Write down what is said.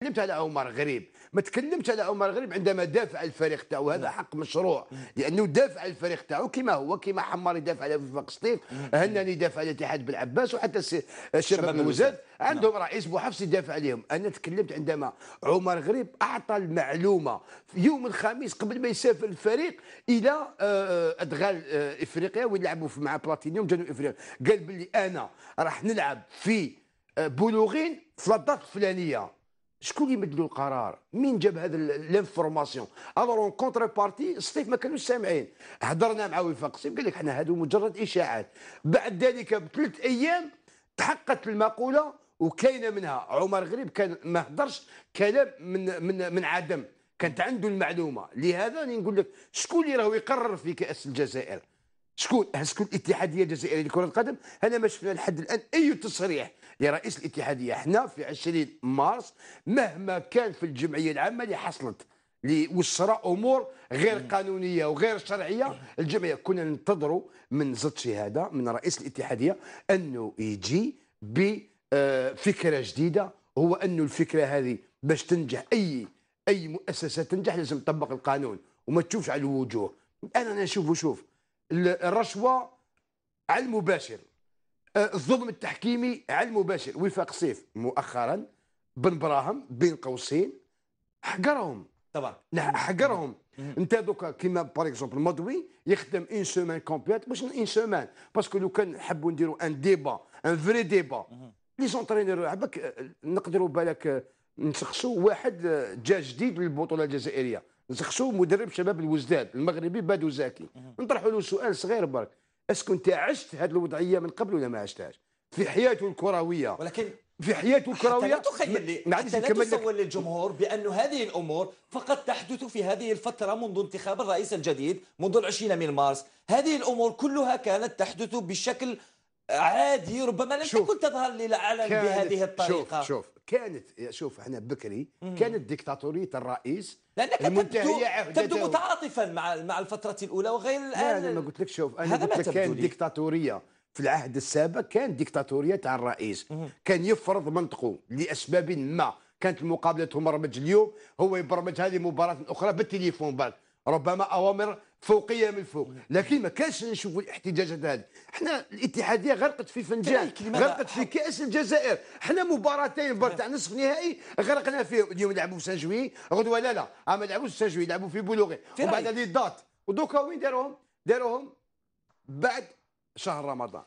تكلمت على عمر غريب ما تكلمت على عمر غريب عندما دافع الفريق تاعو هذا حق مشروع لانه دافع الفريق تاعو كيما هو كيما حمار يدافع على وفاق سطيف هناني يدافع على الاتحاد بالعباس وحتى الشباب الوزاد نعم. عندهم رئيس بوحفص يدافع عليهم انا تكلمت عندما عمر غريب اعطى المعلومه في يوم الخميس قبل ما يسافر الفريق الى آه، آه، ادغال آه، افريقيا ويلعبوا مع بلاتينيوم جنوب افريقيا قال بلي انا راح نلعب في بلوغين في الدار الفلانيه شكون اللي بدلوا القرار مين جاب هذا لانفورماسيون الوغ اون كونتر بارتي السطيف ما كانوش سامعين هضرنا مع وفاق قسيم قال لك حنا هادو مجرد اشاعات بعد ذلك بثلاث ايام تحققت المقوله وكاينه منها عمر غريب كان ما هضرش كلام من من من عدم كانت عنده المعلومه لهذا نقول لك شكون اللي راهو يقرر في كاس الجزائر شكون شكون الاتحاديه الجزائريه لكره القدم انا ما شفنا لحد الان اي تصريح لرئيس الاتحاديه احنا في 20 مارس مهما كان في الجمعيه العامه اللي حصلت وصرا امور غير قانونيه وغير شرعيه الجمعيه كنا ننتظروا من زد شهاده من رئيس الاتحاديه انه يجي بفكره جديده هو انه الفكره هذه باش تنجح اي اي مؤسسه تنجح لازم تطبق القانون وما تشوفش على الوجوه انا نشوف وشوف الرشوه على المباشر أه، الظلم التحكيمي على المباشر وفاق سيف مؤخرا بن براهم بين قوسين حقرهم طبعا حقرهم انت دوكا كيما باغ اكزومبل مضوي يخدم اون سومان كومبليت مش اون سومان باسكو لو كان نحبوا نديروا ان ديبا ان فري ديبا لي سونترينور نقدروا بالك أه، نشخصوا واحد أه، جا جديد للبطوله الجزائريه زخسو مدرب شباب الوزداد المغربي بادو زاكي نطرحوا له سؤال صغير برك اسكو انت عشت هذه الوضعيه من قبل ولا ما عشتهاش في حياته الكرويه ولكن في حياته الكرويه لا تخيل لي حتى لا للجمهور بأن هذه الأمور فقط تحدث في هذه الفترة منذ انتخاب الرئيس الجديد منذ العشرين من مارس هذه الأمور كلها كانت تحدث بشكل عادي ربما لم تكن تظهر للعلن بهذه الطريقه شوف شوف كانت شوف احنا بكري كانت ديكتاتوريه الرئيس لانك تبدو, تبدو متعاطفا مع مع الفتره الاولى وغير الان انا ما قلت لك شوف انا قلت لك كانت ديكتاتوريه في العهد السابق كان ديكتاتوريه تاع الرئيس كان يفرض منطقه لاسباب ما كانت المقابله تبرمج اليوم هو يبرمج هذه مباراه اخرى بالتليفون بعد ربما اوامر فوقيه من فوق لكن ما كانش نشوفوا الاحتجاجات هذه حنا الاتحاديه غرقت في فنجان غرقت في كاس الجزائر حنا مباراتين تاع نصف نهائي غرقنا فيهم اليوم يلعبوا في سان غدوه لا لا ما يلعبوش في سان يلعبوا في بولوغي وبعد لي دات ودوكا وين داروهم داروهم بعد شهر رمضان